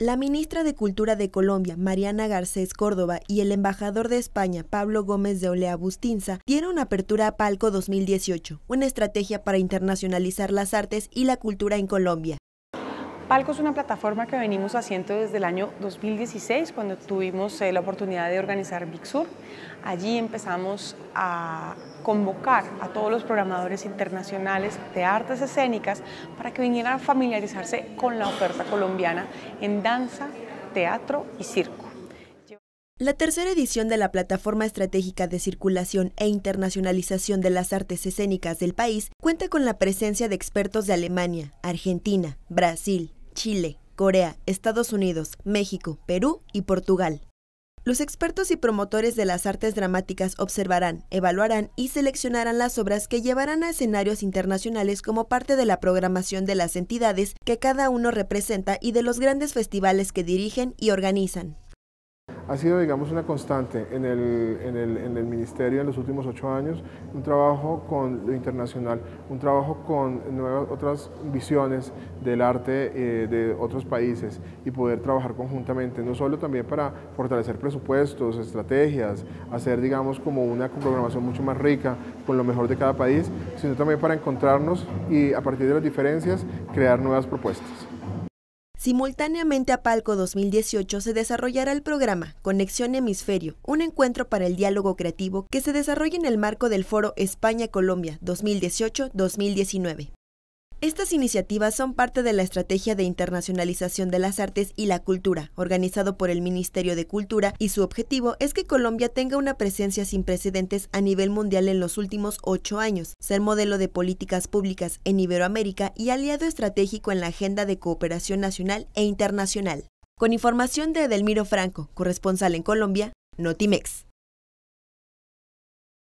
La ministra de Cultura de Colombia, Mariana Garcés Córdoba, y el embajador de España, Pablo Gómez de Olea Bustinza, dieron apertura a Palco 2018, una estrategia para internacionalizar las artes y la cultura en Colombia. Palco es una plataforma que venimos haciendo desde el año 2016, cuando tuvimos eh, la oportunidad de organizar Big Sur. Allí empezamos a convocar a todos los programadores internacionales de artes escénicas para que vinieran a familiarizarse con la oferta colombiana en danza, teatro y circo. La tercera edición de la Plataforma Estratégica de Circulación e Internacionalización de las Artes Escénicas del país cuenta con la presencia de expertos de Alemania, Argentina, Brasil, Chile, Corea, Estados Unidos, México, Perú y Portugal. Los expertos y promotores de las artes dramáticas observarán, evaluarán y seleccionarán las obras que llevarán a escenarios internacionales como parte de la programación de las entidades que cada uno representa y de los grandes festivales que dirigen y organizan ha sido, digamos, una constante en el, Ministerio en los últimos ocho años, un trabajo con lo internacional, un trabajo con nuevas, otras visiones del arte eh, de otros países y poder trabajar conjuntamente, no solo también para fortalecer presupuestos, estrategias, hacer, digamos, como una programación mucho más rica con lo mejor de cada país, sino también para encontrarnos y a partir de las diferencias crear nuevas propuestas. Simultáneamente a Palco 2018 se desarrollará el programa Conexión Hemisferio, un encuentro para el diálogo creativo que se desarrolla en el marco del Foro España-Colombia 2018-2019. Estas iniciativas son parte de la Estrategia de Internacionalización de las Artes y la Cultura, organizado por el Ministerio de Cultura, y su objetivo es que Colombia tenga una presencia sin precedentes a nivel mundial en los últimos ocho años, ser modelo de políticas públicas en Iberoamérica y aliado estratégico en la agenda de cooperación nacional e internacional. Con información de Edelmiro Franco, corresponsal en Colombia, Notimex.